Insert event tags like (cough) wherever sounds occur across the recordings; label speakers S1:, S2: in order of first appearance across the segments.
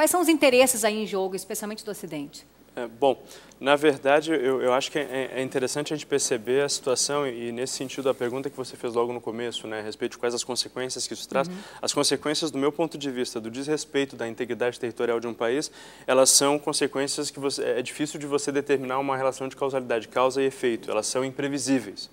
S1: Quais são os interesses aí em jogo, especialmente do Ocidente?
S2: É, bom, na verdade, eu, eu acho que é, é, é, interessante a gente perceber a situação e, e, nesse sentido, a pergunta que você fez logo no começo, né, a respeito de quais as consequências que isso traz. Uhum. As consequências, do meu ponto de vista, do desrespeito da integridade territorial de um país, elas são consequências que você, é, é difícil de você determinar uma relação de causalidade, causa e efeito. Elas são imprevisíveis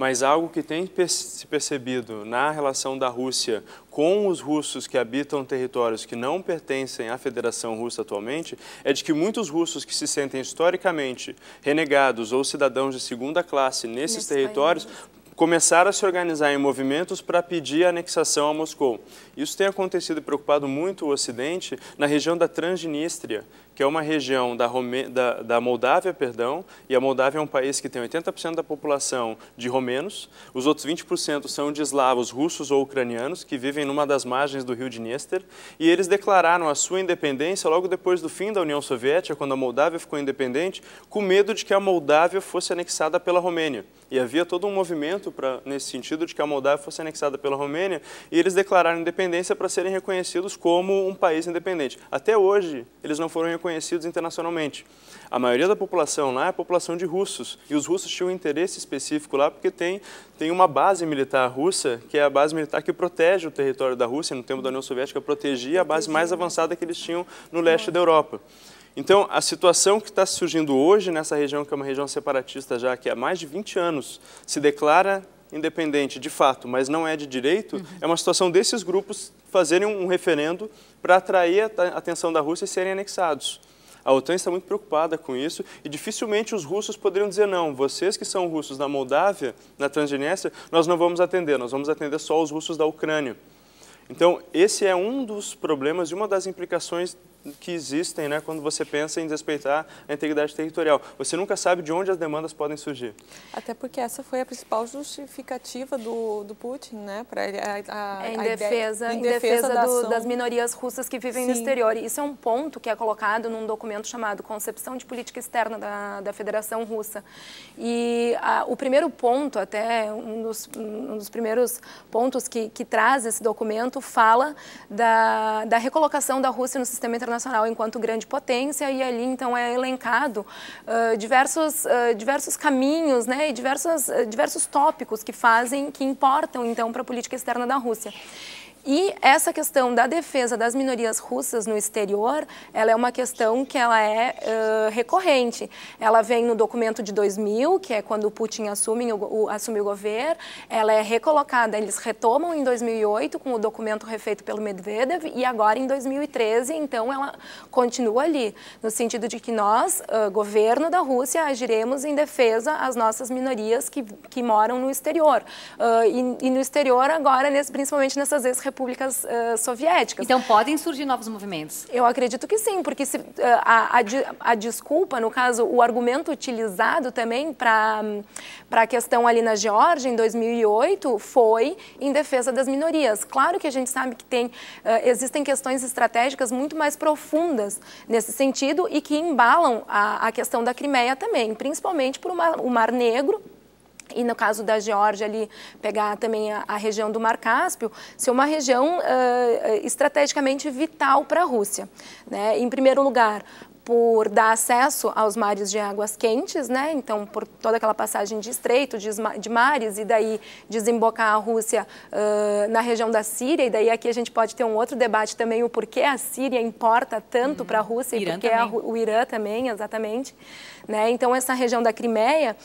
S2: mas algo que tem se percebido na relação da Rússia com os russos que habitam territórios que não pertencem à Federação Russa atualmente é de que muitos russos que se sentem historicamente renegados ou cidadãos de segunda classe nesses Nesse territórios país começaram a se organizar em movimentos para pedir a anexação a Moscou. Isso tem acontecido e preocupado muito o Ocidente na região da Transnistria, que é uma região da, Rome... da, da Moldávia, perdão, e a Moldávia é um país que tem 80% da população de romenos, os outros 20% são de eslavos russos ou ucranianos, que vivem numa das margens do rio Dniester, e eles declararam a sua independência logo depois do fim da União Soviética, quando a Moldávia ficou independente, com medo de que a Moldávia fosse anexada pela Romênia. E havia todo um movimento pra, nesse sentido de que a Moldávia fosse anexada pela Romênia, e eles declararam independência para serem reconhecidos como um país independente. Até hoje, eles não foram reconhecidos conhecidos internacionalmente. A maioria da população lá é a população de russos, e os russos tinham um interesse específico lá porque tem, tem uma base militar russa, que é a base militar que protege o território da Rússia, no tempo da União Soviética, protegia a base mais avançada que eles tinham no leste da Europa. Então, a situação que está surgindo hoje nessa região, que é uma região separatista já que há mais de 20 anos se declara independente de fato, mas não é de direito, uhum. é uma situação desses grupos fazerem um referendo para atrair a atenção da Rússia e serem anexados. A OTAN está muito preocupada com isso e dificilmente os russos poderiam dizer não, vocês que são russos da Moldávia, na Transnistria, nós não vamos atender, nós vamos atender só os russos da Ucrânia. Então, esse é um dos problemas e uma das implicações que existem né, quando você pensa em desrespeitar a integridade territorial. Você nunca sabe de onde as demandas podem surgir.
S3: Até porque essa foi a principal justificativa do, do
S4: Putin, né? Pra, a, a, é, em, defesa, ideia, em, defesa, defesa da do, das minorias russas que vivem Sim. no exterior. isso é um ponto que é colocado num documento chamado Concepção de Política Externa da, da Federação Russa. E a, o primeiro ponto, até um dos, um dos primeiros pontos que, que traz esse documento, fala da, da recolocação da Rússia no sistema internacional internacional enquanto grande potência e ali então é elencado uh, diversos, uh, diversos caminhos né, e diversos, diversos tópicos que fazem, que importam então para a política externa da Rússia. E essa questão da defesa das minorias russas no exterior, ela é uma questão que ela é uh, recorrente. Ela vem no documento de 2000, que é quando Putin assume o, o, assume o governo, ela é recolocada, eles retomam em 2008 com o documento refeito pelo Medvedev e agora em 2013, então ela continua ali, no sentido de que nós, uh, governo da Rússia, agiremos em defesa às nossas minorias que, que moram no exterior. Uh, e, e, no exterior agora, nesse, principalmente nessas vezes repúblicas uh, soviéticas. Então podem surgir novos movimentos? Eu acredito que sim, porque se, uh, a, a, a, desculpa, no caso, o argumento utilizado também para a questão ali na Geórgia, em 2008, foi em defesa das minorias. Claro que a gente sabe que tem, uh, existem questões estratégicas muito mais profundas nesse sentido e que embalam a, a questão da Crimeia também, principalmente por uma, o Mar Negro, e no caso da Geórgia ali pegar também a, a, região do Mar Cáspio, ser uma região uh, estrategicamente vital para a Rússia. Né? Em primeiro lugar, por dar acesso aos mares de águas quentes, né? Então, por toda aquela passagem de estreito, de, mares, e daí desembocar a Rússia uh, na região da Síria, e daí aqui a gente pode ter um outro debate também, o porquê a Síria importa tanto hum, para a Rússia e porquê a, o Irã também, exatamente. Né? Então, essa região da Crimeia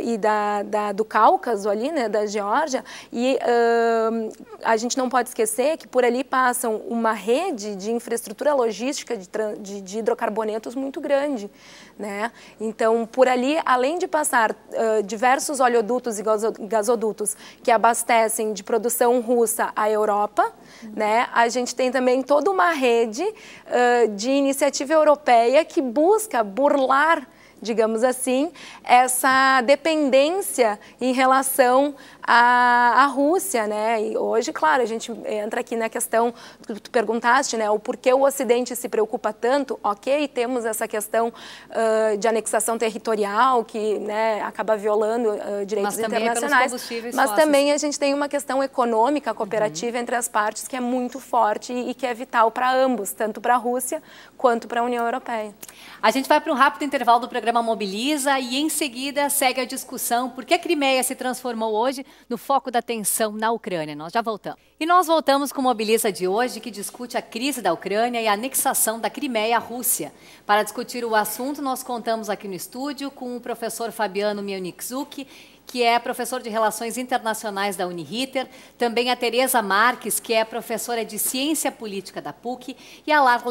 S4: uh, e da, da, do Cáucaso ali, né, da Geórgia, e uh, a gente não pode esquecer que por ali passam uma rede de infraestrutura logística de, de, de hidrocarbonetos Barbonetos muito grande, né? Então, por ali, além de passar uh, diversos oleodutos e gasodutos que abastecem de produção russa a Europa, uhum. né? A gente tem também toda uma rede uh, de iniciativa europeia que busca burlar digamos assim, essa dependência em relação à, à Rússia, né? E hoje, claro, a gente entra aqui na questão que tu perguntaste, né? O porquê o Ocidente se preocupa tanto? Ok, temos essa questão uh, de anexação territorial que, né, acaba violando uh, direitos mas é internacionais. É mas fósseis. também a gente tem uma questão econômica uhum. cooperativa uhum. entre as partes que é muito forte e que é vital para ambos, tanto para
S1: a Rússia quanto para a União Europeia. A gente vai para um rápido intervalo do programa programa Mobiliza e em seguida segue a discussão por que a Crimeia se transformou hoje no foco da tensão na Ucrânia. Nós já voltamos. E nós voltamos com o Mobiliza de hoje, que discute a crise da Ucrânia e a anexação da Crimeia à Rússia. Para discutir o assunto, nós contamos aqui no estúdio com o professor Fabiano Mielnikzuk que é professor de Relações Internacionais da Uniriter, também a Tereza Marques, que é professora de Ciência Política da PUC, e a Lara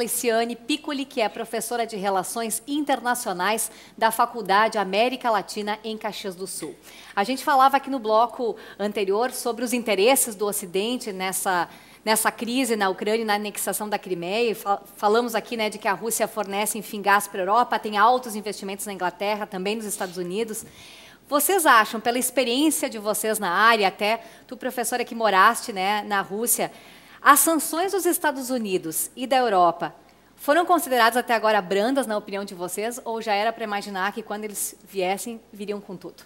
S1: Piccoli, que é professora de Relações Internacionais da Faculdade América Latina em Caxias do Sul. A gente falava aqui no bloco anterior sobre os interesses do Ocidente nessa nessa crise na Ucrânia e na anexação da Crimeia. Falamos aqui né, de que a Rússia fornece, enfim, gás para a Europa, tem altos investimentos na Inglaterra, também nos Estados Unidos. Vocês acham, pela experiência de vocês na área, até tu, professora, que moraste né, na Rússia, as sanções dos Estados Unidos e da Europa foram consideradas até agora brandas, na opinião de vocês, ou já era para imaginar que quando eles viessem, viriam com tudo?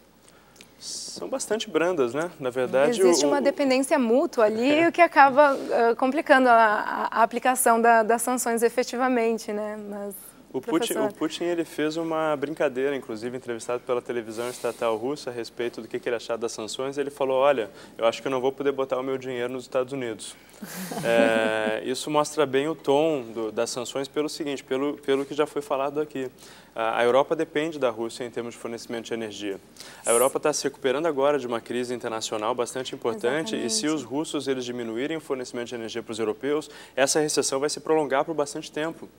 S2: São bastante brandas, né? Na verdade. Existe o, uma o...
S4: dependência mútua ali, é. o que acaba uh, complicando a, a aplicação da, das sanções efetivamente, né? Mas...
S2: O Putin, o Putin, ele fez uma brincadeira, inclusive entrevistado pela televisão estatal russa a respeito do que, que ele achava das sanções. Ele falou: Olha, eu acho que eu não vou poder botar o meu dinheiro nos Estados Unidos. (laughs) é, isso mostra bem o tom do, das sanções pelo seguinte, pelo, pelo que já foi falado aqui. A Europa depende da Rússia em termos de fornecimento de energia. A Europa está se recuperando agora de uma crise internacional bastante importante Exatamente. e se os russos eles diminuírem o fornecimento de energia para os europeus, essa recessão vai se prolongar por bastante tempo.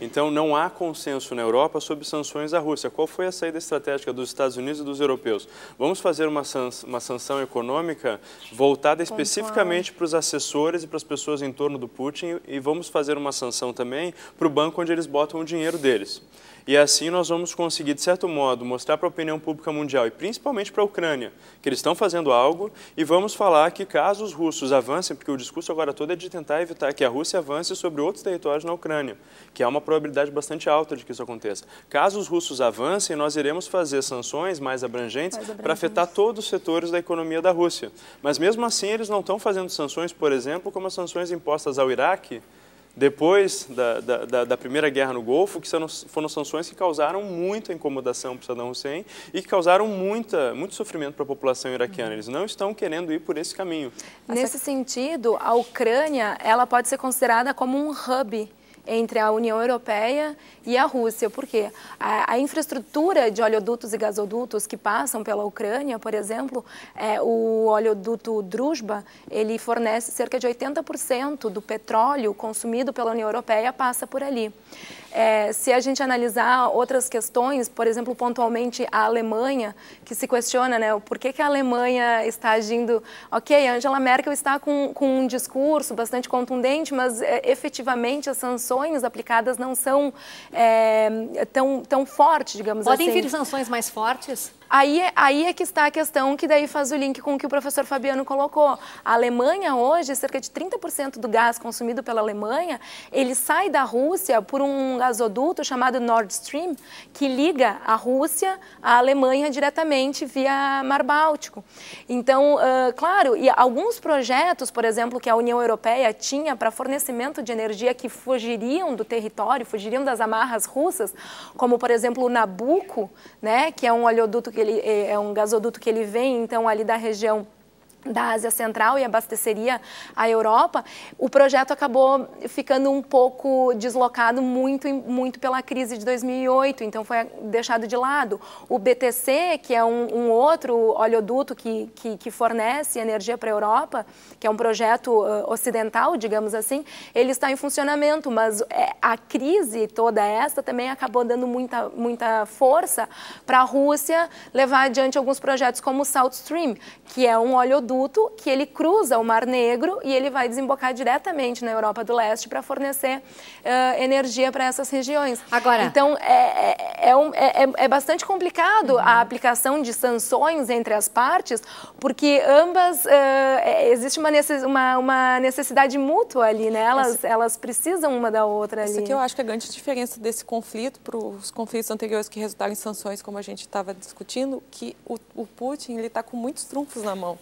S2: Então não há consenso na Europa sobre sanções à Rússia. Qual foi a saída estratégica dos Estados Unidos e dos europeus? Vamos fazer uma, uma sanção econômica voltada especificamente para os assessores e para as pessoas em torno do Putin e vamos fazer uma sanção também para o banco onde eles botam o dinheiro deles. E assim nós vamos conseguir, de certo modo, mostrar para a opinião pública mundial e principalmente para a Ucrânia que eles estão fazendo algo e vamos falar que caso os russos avancem, porque o discurso agora todo é de tentar evitar que a Rússia avance sobre outros territórios na Ucrânia, que há uma probabilidade bastante alta de que isso aconteça. Caso os russos avancem, nós iremos fazer sanções mais abrangentes, abrangentes. para afetar todos os setores da economia da Rússia. Mas mesmo assim, eles não estão fazendo sanções, por exemplo, como as sanções impostas ao Iraque, depois da, da, da, primeira guerra no Golfo, que foram sanções que causaram muita incomodação para Saddam Hussein e que causaram muita, muito sofrimento para a população iraquiana. Uhum. Eles não estão querendo ir por esse caminho.
S4: Nesse sentido, a Ucrânia ela pode ser considerada como um hub entre a União Europeia e a Rússia, porque a, a infraestrutura de oleodutos e gasodutos que passam pela Ucrânia, por exemplo, é, o oleoduto Druzhba, ele fornece cerca de 80% do petróleo consumido pela União Europeia passa por ali. É, se a gente analisar outras questões, por exemplo, pontualmente a Alemanha, que se questiona, né, por que, que a Alemanha está agindo... Ok, Angela Merkel está com, com um discurso bastante contundente, mas é, efetivamente as sanções sanções aplicadas não são é, tão, tão fortes, digamos Podem assim. Podem vir sanções mais fortes? Aí, é, aí é que está a questão que daí faz o link com o que o professor Fabiano colocou. A Alemanha hoje, cerca de 30% do gás consumido pela Alemanha, ele sai da Rússia por um gasoduto chamado Nord Stream, que liga a Rússia à Alemanha diretamente via Mar Báltico. Então, uh, claro, e alguns projetos, por exemplo, que a União Europeia tinha para fornecimento de energia que fugiriam do território, fugiriam das amarras russas, como, por exemplo, o Nabucco, né, que é um oleoduto ele é, é um gasoduto que ele vem então ali da região da Ásia Central e abasteceria a Europa, o projeto acabou ficando um pouco deslocado muito, muito pela crise de 2008, então foi deixado de lado. O BTC, que é um, um outro oleoduto que, que, que fornece energia para a Europa, que é um projeto uh, ocidental, digamos assim, ele está em funcionamento, mas eh, a crise toda esta também acabou dando muita, muita força para a Rússia levar adiante alguns projetos como o South Stream, que é um oleoduto que ele cruza o Mar Negro e ele vai desembocar diretamente na Europa do Leste para fornecer uh, energia para essas regiões. Agora, então é, é, é, um, é, é, é bastante complicado uhum. a aplicação de sanções entre as partes, porque ambas uh, existe uma, necess, uma, uma, necessidade mútua ali, né? Elas, elas precisam uma da outra ali. Isso que eu
S3: acho que é a grande diferença desse conflito para os conflitos anteriores que resultaram em sanções, como a gente estava discutindo, que o, o Putin ele está com muitos trunfos na mão.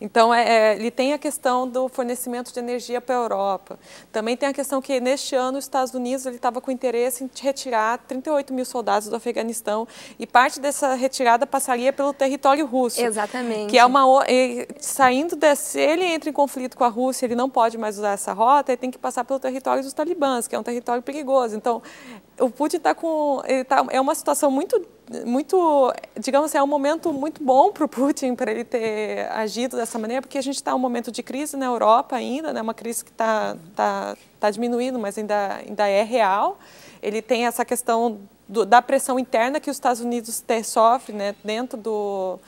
S3: Então, é, é, ele tem a questão do fornecimento de energia para a Europa. Também tem a questão que, neste ano, os Estados Unidos estava com interesse em retirar 38 mil soldados do Afeganistão e parte dessa retirada passaria pelo território russo. Exatamente. Que é uma... Ele, saindo desse... Ele entra em conflito com a Rússia, ele não pode mais usar essa rota, ele tem que passar pelo território dos talibãs, que é um território perigoso. Então, o Putin está com... Ele tá, é uma situação muito muito, digamos assim, é um momento muito bom para o Putin, para ele ter agido dessa maneira, porque a gente está em um momento de crise na Europa ainda, né? uma crise que está tá, tá diminuindo, mas ainda, ainda é real. Ele tem essa questão do, da pressão interna que os Estados Unidos ter, sofre né? dentro, do,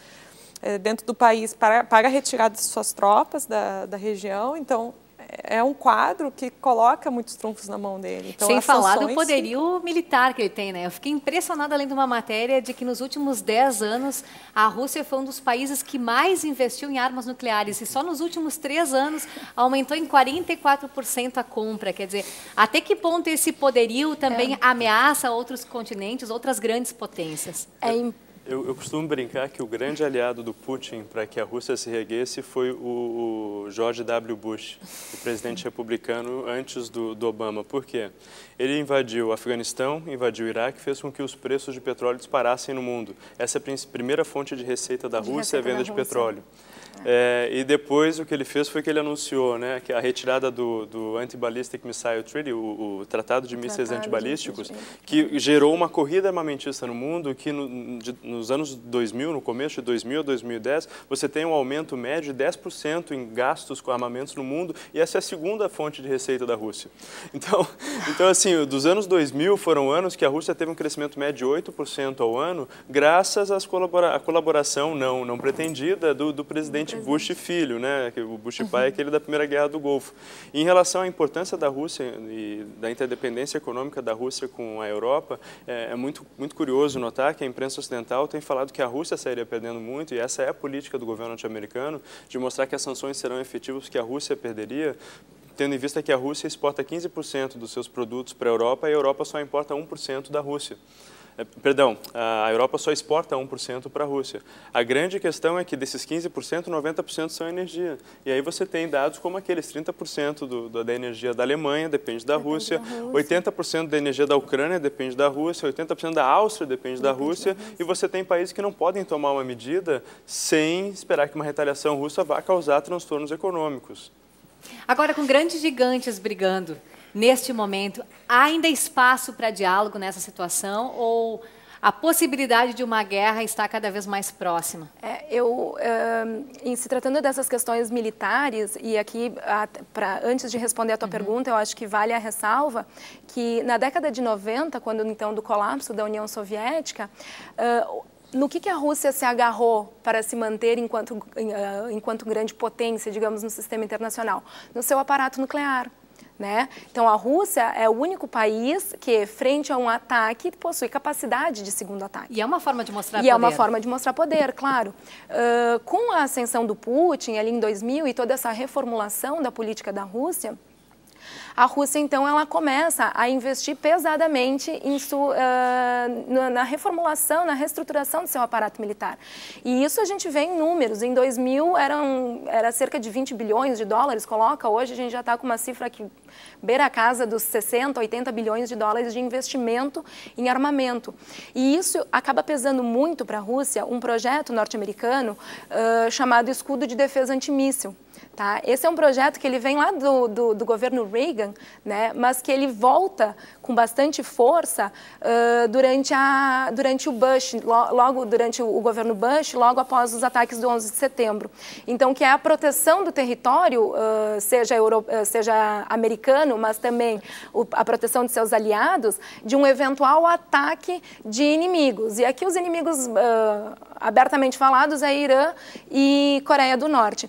S3: eh, dentro do país para, para a retirada de suas tropas da, da região. Então, é um quadro que coloca muitos trunfos na mão dele. Então, Sem falar sanções, do poderio
S1: sim. militar que ele tem, né? Eu fiquei impressionada lendo uma matéria de que nos últimos 10 anos a Rússia foi um dos países que mais investiu em armas nucleares e só nos últimos 3 anos aumentou em 44% a compra. Quer dizer, até que ponto esse poderio também é. ameaça outros continentes, outras grandes potências? É importante
S2: eu, eu, costumo brincar que o grande aliado do Putin para que a Rússia se reerguesse foi o, o, George W. Bush, o presidente republicano antes do, do Obama. Por quê? Ele invadiu o Afeganistão, invadiu o Iraque, fez com que os preços de petróleo disparassem no mundo. Essa é a primeira fonte de receita da de Rússia, receita é a venda de Rússia. petróleo. É, e depois o que ele fez foi que ele anunciou né, que a retirada do, do Anti-Ballistic Missile Treaty, o, o Tratado de Mísseis Antibalísticos, que gerou uma corrida armamentista no mundo que no, de, nos anos 2000, no começo de 2000 a 2010, você tem um aumento médio de 10% em gastos com armamentos no mundo e essa é a segunda fonte de receita da Rússia. (laughs) Então, então assim, dos anos 2000 foram anos que a Rússia teve um crescimento médio de 8% ao ano graças às colabora à colaboração não, não pretendida do, do presidente presidente Bush filho, né? O Bush pai é uhum. aquele da Primeira Guerra do Golfo. E em relação à importância da Rússia e da interdependência econômica da Rússia com a Europa, é, é muito, muito curioso notar que a imprensa ocidental tem falado que a Rússia sairia perdendo muito, e essa é a política do governo norte-americano, de mostrar que as sanções serão efetivas, que a Rússia perderia, tendo em vista que a Rússia exporta 15% dos seus produtos para a Europa e a Europa só importa 1% da Rússia. É, perdão, a Europa só exporta 1% para a Rússia. A grande questão é que desses 15%, 90% são energia. E aí você tem dados como aqueles 30% do, do, da energia da Alemanha depende da depende Rússia, da Rússia. 80% da energia da Ucrânia depende da Rússia, 80% da Áustria depende, depende da, Rússia, da Rússia, e você tem países que não podem tomar uma medida sem esperar que uma retaliação russa vá causar transtornos econômicos.
S1: Agora, com grandes gigantes brigando, neste momento, há ainda espaço para diálogo nessa situação ou a possibilidade de uma guerra está cada vez mais próxima.
S4: É, eu, em se tratando dessas questões militares, e aqui, a, pra, antes de responder a tua uhum. pergunta, eu acho que vale a ressalva que na década de 90, quando então do colapso da União Soviética, uh, no que, que, a Rússia se agarrou para se manter enquanto, ah, enquanto grande potência, digamos, no sistema internacional? No seu aparato nuclear. Né? Então a Rússia é o único país que, frente a um ataque, possui capacidade de segundo ataque. E é uma forma de mostrar e poder. E é uma forma de mostrar poder, claro. Uh, com a ascensão do Putin ali em 2000 e toda essa reformulação da política da Rússia, a Rússia, então, ela começa a investir pesadamente em uh, na reformulação, na reestruturação do seu aparato militar. E isso a gente vê em números. Em 2000 eram, era cerca de 20 bilhões de dólares, coloca. Hoje a gente já está com uma cifra que beira a casa dos 60, 80 bilhões de dólares de investimento em armamento. E isso acaba pesando muito para a Rússia um projeto norte-americano uh, chamado Escudo de Defesa Antimíssil Tá? Esse é um projeto que ele vem lá do, do, do governo Reagan, né? mas que ele volta com bastante força uh, durante, a, durante o Bush, lo, logo durante o, o, governo Bush, logo após os ataques do 11 de setembro. Então, que é a proteção do território, uh, seja, euro, uh, seja americano, mas também o, a proteção de seus aliados, de um eventual ataque de inimigos. E aqui os inimigos abertamente falados é Irã e Coreia do Norte.